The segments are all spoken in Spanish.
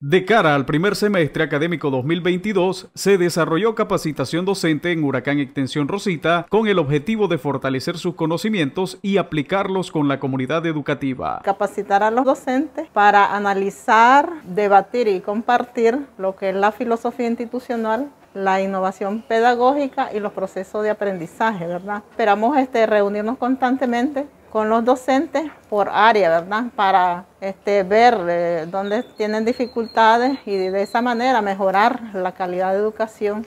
De cara al primer semestre académico 2022, se desarrolló capacitación docente en Huracán Extensión Rosita con el objetivo de fortalecer sus conocimientos y aplicarlos con la comunidad educativa. Capacitar a los docentes para analizar, debatir y compartir lo que es la filosofía institucional la innovación pedagógica y los procesos de aprendizaje, ¿verdad? Esperamos este, reunirnos constantemente con los docentes por área, ¿verdad? Para este, ver eh, dónde tienen dificultades y de esa manera mejorar la calidad de educación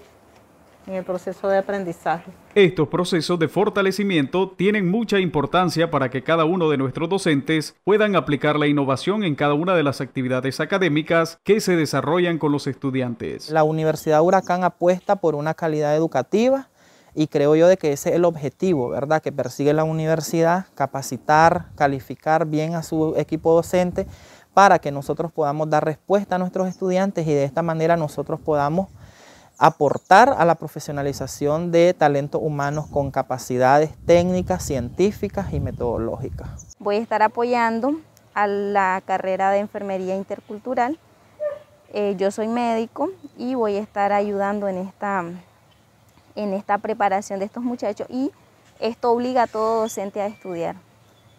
en el proceso de aprendizaje. Estos procesos de fortalecimiento tienen mucha importancia para que cada uno de nuestros docentes puedan aplicar la innovación en cada una de las actividades académicas que se desarrollan con los estudiantes. La Universidad Huracán apuesta por una calidad educativa y creo yo de que ese es el objetivo, ¿verdad? Que persigue la universidad, capacitar, calificar bien a su equipo docente para que nosotros podamos dar respuesta a nuestros estudiantes y de esta manera nosotros podamos aportar a la profesionalización de talentos humanos con capacidades técnicas, científicas y metodológicas. Voy a estar apoyando a la carrera de enfermería intercultural. Eh, yo soy médico y voy a estar ayudando en esta en esta preparación de estos muchachos y esto obliga a todo docente a estudiar.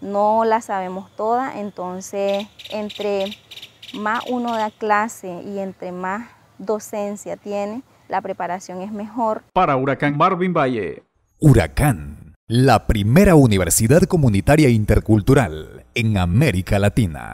No la sabemos toda, entonces entre más uno da clase y entre más docencia tiene, la preparación es mejor. Para Huracán Marvin Valle. Huracán, la primera universidad comunitaria intercultural en América Latina.